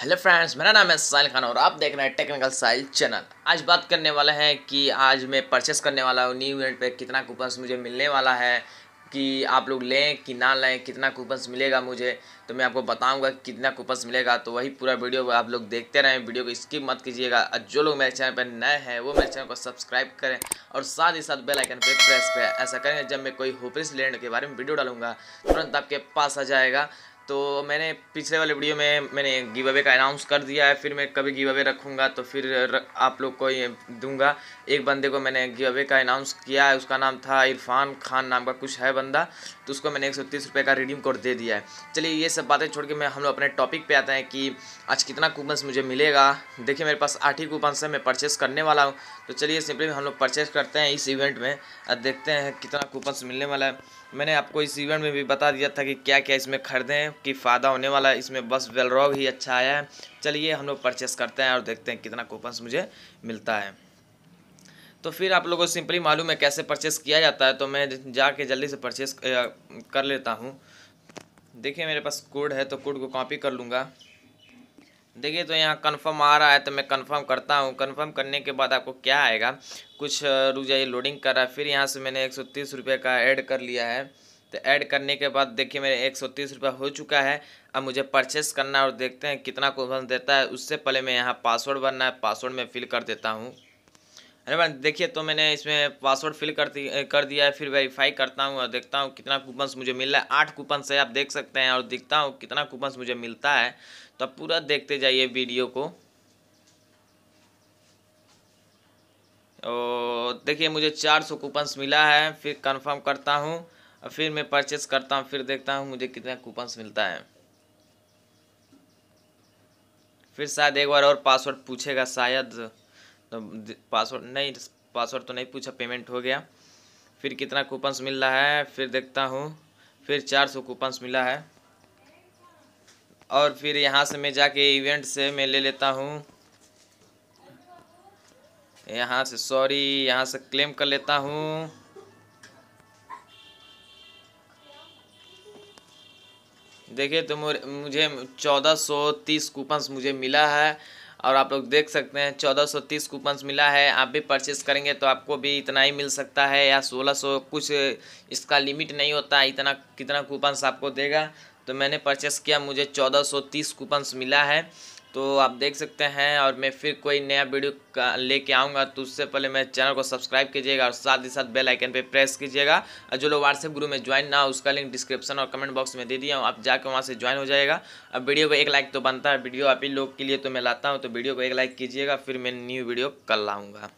hello friends मेरा नाम है साहिल खान और आप देख रहे हैं टेक्निकल साहिल चैनल आज बात करने वाला है कि आज मैं परचेस करने वाला हूँ न्यू यूनिट पे कितना कूपन्स मुझे मिलने वाला है कि आप लोग लें कि ना लें कितना कूपन्स मिलेगा मुझे तो मैं आपको बताऊंगा कितना कूपन्स मिलेगा तो वही पूरा वीडियो आप लोग देखते रहें वीडियो को स्किप मत कीजिएगा और जो लोग मेरे चैनल पर नए हैं वो मेरे चैनल को सब्सक्राइब करें और साथ ही साथ बेल आइकन पर प्रेस करें ऐसा करेंगे जब मैं कोई होपरिस लैंड के बारे में वीडियो डालूंगा तुरंत आपके पास आ जाएगा तो मैंने पिछले वाले वीडियो में मैंने गिव अवे का अनाउंस कर दिया है फिर मैं कभी गिव अवे रखूँगा तो फिर आप लोग को ये दूंगा एक बंदे को मैंने गिव अवे का अनाउंस किया है उसका नाम था इरफान खान नाम का कुछ है बंदा तो उसको मैंने एक सौ तीस रुपये का रिडीम कोड दे दिया है चलिए ये सब बातें छोड़ के मैं हम लोग अपने टॉपिक पर आते हैं कि आज कितना कूपन्स मुझे मिलेगा देखिए मेरे पास आठ ही कूपन्स है मैं परचेस करने वाला हूँ तो चलिए सिंपली हम लोग परचेस करते हैं इस इवेंट में देखते हैं कितना कूपन्स मिलने वाला है मैंने आपको इस इवेंट में भी बता दिया था कि क्या क्या इसमें खरीदें कि फ़ायदा होने वाला है इसमें बस वेलरॉग ही अच्छा आया है चलिए हम लोग परचेस करते हैं और देखते हैं कितना कूपन्स मुझे मिलता है तो फिर आप लोगों को सिंपली मालूम है कैसे परचेस किया जाता है तो मैं जाके जल्दी से परचेस कर लेता हूँ देखिए मेरे पास कोड है तो कोड को कॉपी कर लूँगा देखिए तो यहाँ कंफर्म आ रहा है तो मैं कंफर्म करता हूँ कंफर्म करने के बाद आपको क्या आएगा कुछ रुक जाइए लोडिंग कर रहा है फिर यहाँ से मैंने एक सौ का ऐड कर लिया है तो ऐड करने के बाद देखिए मेरे एक सौ हो चुका है अब मुझे परचेस करना है और देखते हैं कितना कूपन देता है उससे पहले मैं यहाँ पासवर्ड बनना है पासवर्ड में फिल कर देता हूँ अरे भाई देखिए तो मैंने इसमें पासवर्ड फिल करती कर दिया है फिर वेरीफाई करता हूँ और देखता हूँ कितना कूपन्स मुझे मिल रहा है आठ कूपन से आप देख सकते हैं और दिखता हूँ कितना कूपन्स मुझे मिलता है तो आप पूरा देखते जाइए वीडियो को और देखिए मुझे चार सौ कूपन्स मिला है फिर कन्फर्म करता हूँ और फिर मैं परचेस करता हूँ फिर देखता हूँ मुझे कितना कूपन्स मिलता है फिर शायद एक बार और पासवर्ड पूछेगा शायद पासवर्ड तो नहीं पासवर्ड तो नहीं पूछा पेमेंट हो गया फिर कितना कूपन्स मिल रहा है फिर देखता हूँ फिर चार सौ कूपन्स मिला है और फिर यहाँ से मैं जाके इवेंट से मैं ले लेता हूँ यहाँ से सॉरी यहाँ से क्लेम कर लेता हूँ देखिए तो मुझे चौदह सौ तीस कूपन्स मुझे मिला है और आप लोग देख सकते हैं 1430 कूपन्स मिला है आप भी परचेस करेंगे तो आपको भी इतना ही मिल सकता है या 1600 कुछ इसका लिमिट नहीं होता इतना कितना कूपन्स आपको देगा तो मैंने परचेस किया मुझे 1430 कूपन्स मिला है तो आप देख सकते हैं और मैं फिर कोई नया वीडियो लेके आऊँगा तो उससे पहले मेरे चैनल को सब्सक्राइब कीजिएगा और साथ ही साथ बेल आइकन पे प्रेस कीजिएगा और जो लोग व्हाट्सएप ग्रुप में ज्वाइन ना उसका लिंक डिस्क्रिप्शन और कमेंट बॉक्स में दे दिया हूँ आप जाकर वहाँ से ज्वाइन हो जाएगा अब वीडियो को एक लाइक तो बनता है वीडियो आप ही लोग के लिए तो मैं लाता हूँ तो वीडियो को एक लाइक कीजिएगा फिर मैं न्यू वीडियो कल लाऊँगा